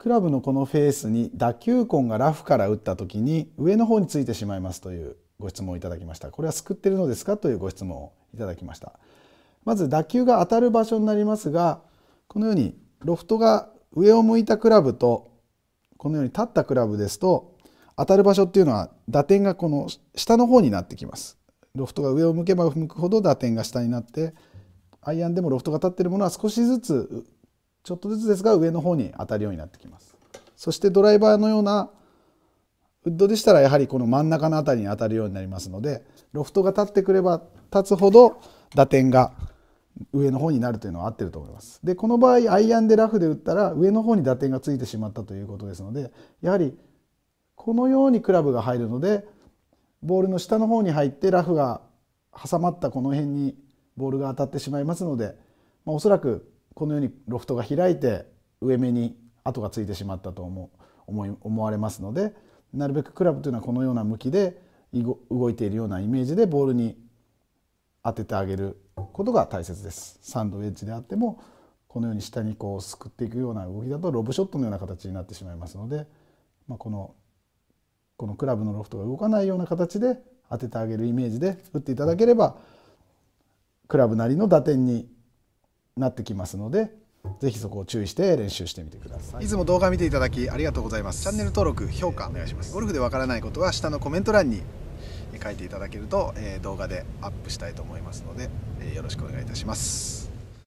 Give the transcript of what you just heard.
クラブのこのフェースに打球痕がラフから打った時に上の方についてしまいますというご質問をいただきましたこれは救ってるのですかというご質問をいただきましたまず打球が当たる場所になりますがこのようにロフトが上を向いたクラブとこのように立ったクラブですと当たる場所っていうのは打点がこの下の方になってきますロフトが上を向けば向くほど打点が下になってアイアンでもロフトが立ってるものは少しずつちょっとずつですが上の方に当たるようになってきますそしてドライバーのようなウッドでしたらやはりこの真ん中の辺りに当たるようになりますのでロフトが立ってくれば立つほど打点が上の方になるというのは合ってると思います。でこの場合アイアンでラフで打ったら上の方に打点がついてしまったということですのでやはりこのようにクラブが入るのでボールの下の方に入ってラフが挟まったこの辺にボールが当たってしまいますので、まあ、おそらくこのようにロフトが開いて上目に跡がついてしまったと思思思われますのでなるべくクラブというのはこのような向きで動いているようなイメージでボールに当ててあげることが大切です。サンドウェッジであってもこのように下にこうすくっていくような動きだとロブショットのような形になってしまいますので、まあ、このこのクラブのロフトが動かないような形で当ててあげるイメージで打っていただければクラブなりの打点になってきますのでぜひそこを注意して練習してみてくださいいつも動画見ていただきありがとうございますチャンネル登録評価お願いしますゴルフでわからないことは下のコメント欄に書いていただけると、え動画でアップしたいと思いますので、えよろしくお願いいたします